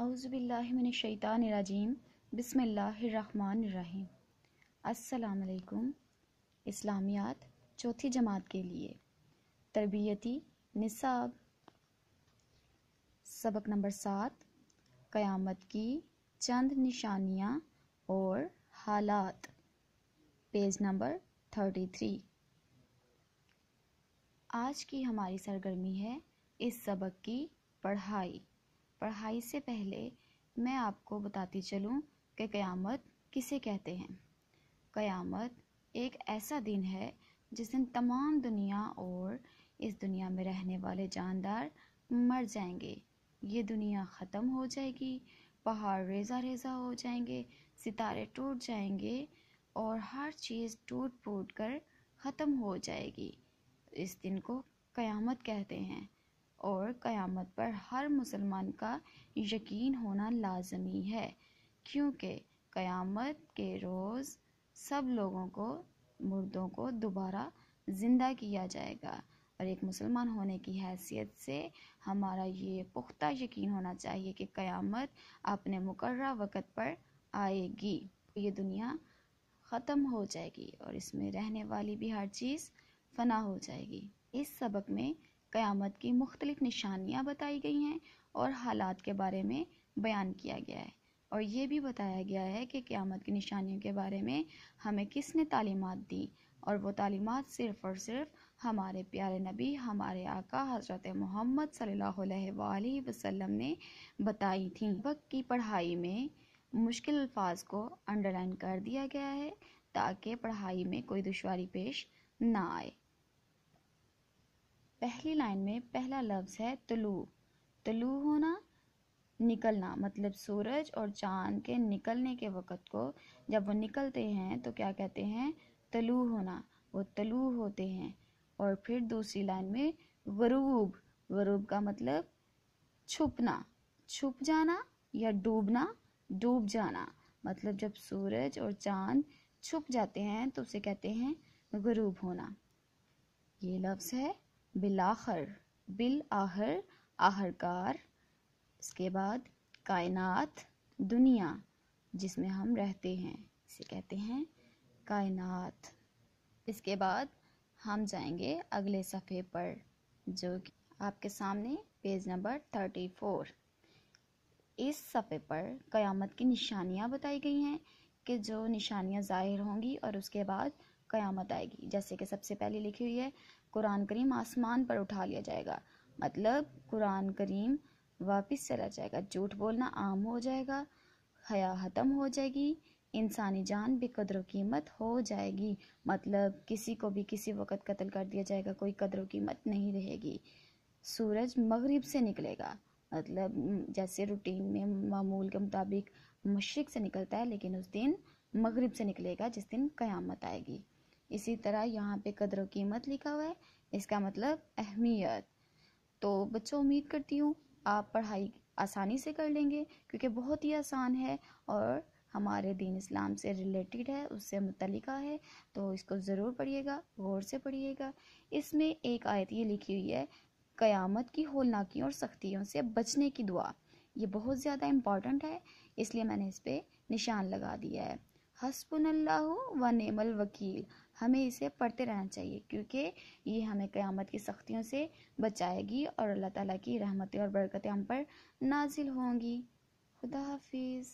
अउज़बिल्लिमिनशैतानरजीम बिसमीम अस्सलाम इस्लामियात चौथी जमात के लिए तरबियती निसाब सबक नंबर सात क़यामत की चंद निशानियाँ और हालात पेज नंबर थर्टी थ्री आज की हमारी सरगर्मी है इस सबक की पढ़ाई पढ़ाई से पहले मैं आपको बताती चलूँ कि क़यामत किसे कहते हैं क़यामत एक ऐसा दिन है जिस दिन तमाम दुनिया और इस दुनिया में रहने वाले जानदार मर जाएंगे ये दुनिया ख़त्म हो जाएगी पहाड़ रेजा रेजा हो जाएंगे सितारे टूट जाएंगे और हर चीज़ टूट फूट कर ख़त्म हो जाएगी इस दिन को क़यामत कहते हैं और क़यामत पर हर मुसलमान का यकीन होना लाजमी है क्योंकि क़यामत के रोज़ सब लोगों को मुर्दों को दोबारा ज़िंदा किया जाएगा और एक मुसलमान होने की हैसियत से हमारा ये पुख्ता यकीन होना चाहिए कि क़यामत अपने मुकर वक़्त पर आएगी ये दुनिया ख़त्म हो जाएगी और इसमें रहने वाली भी हर चीज़ फना हो जाएगी इस सबक में क़यामत की मुख्तलिफ निशानियाँ बताई गई हैं और हालात के बारे में बयान किया गया है और ये भी बताया गया है कि क़यामत की निशानियों के बारे में हमें किसने तालीमत दी और वो तालीमत सिर्फ़ और सिर्फ हमारे प्यारे नबी हमारे आका हज़रत मोहम्मद सल्लल्लाहु अलैहि वसल्लम ने बताई थी वक्त की पढ़ाई में मुश्किल अल्फाज को अंडरलाइन कर दिया गया है ताकि पढ़ाई में कोई दुशारी पेश ना आए पहली लाइन में पहला लफ्ज़ है तलू तलू होना निकलना मतलब सूरज और चांद के निकलने के वक़्त को जब वो निकलते हैं तो क्या कहते हैं तलू होना वो तलू होते हैं और फिर दूसरी लाइन में गरूब गरूब का मतलब छुपना छुप जाना या डूबना डूब जाना मतलब जब सूरज और चांद छुप जाते हैं तो उसे कहते हैं गरूब होना ये लफ्ज़ है बिलाहर बिल आहर आहरकार इसके बाद कायनात दुनिया जिसमें हम रहते हैं इसे कहते हैं कायनात इसके बाद हम जाएंगे अगले सफ़े पर जो कि आपके सामने पेज नंबर थर्टी फोर इस सफ़े पर क़यामत की निशानियाँ बताई गई हैं कि जो निशानियाँ ज़ाहिर होंगी और उसके बाद क़यामत आएगी जैसे कि सबसे पहले लिखी हुई है कुरान करीम आसमान पर उठा लिया जाएगा मतलब कुरान करीम वापस चला जाएगा झूठ बोलना आम हो जाएगा हया ख़त्म हो जाएगी इंसानी जान भी कदर कीमत हो जाएगी मतलब किसी को भी किसी वक्त कत्ल कर दिया जाएगा कोई कदर कीमत नहीं रहेगी सूरज मगरिब से निकलेगा मतलब जैसे रूटीन में मामूल के मुताबिक मशरक से निकलता है लेकिन उस दिन मगरिब से निकलेगा जिस दिन क़यामत आएगी इसी तरह यहाँ पे कदर कीमत लिखा हुआ है इसका मतलब अहमियत तो बच्चों उम्मीद करती हूँ आप पढ़ाई आसानी से कर लेंगे क्योंकि बहुत ही आसान है और हमारे दीन इस्लाम से रिलेटेड है उससे मुतलिका है तो इसको ज़रूर पढ़िएगा गौर से पढ़िएगा इसमें एक आयत ये लिखी हुई है क़यामत की होलनाकियों और सख्तियों से बचने की दुआ ये बहुत ज़्यादा इम्पॉर्टेंट है इसलिए मैंने इस पर निशान लगा दिया है हसबन व नेमल वकील हमें इसे पढ़ते रहना चाहिए क्योंकि ये हमें क़यामत की सख्तियों से बचाएगी और अल्लाह ताला की रहमतें और बरकतें हम पर नाजिल होंगी खुदा हाफिज़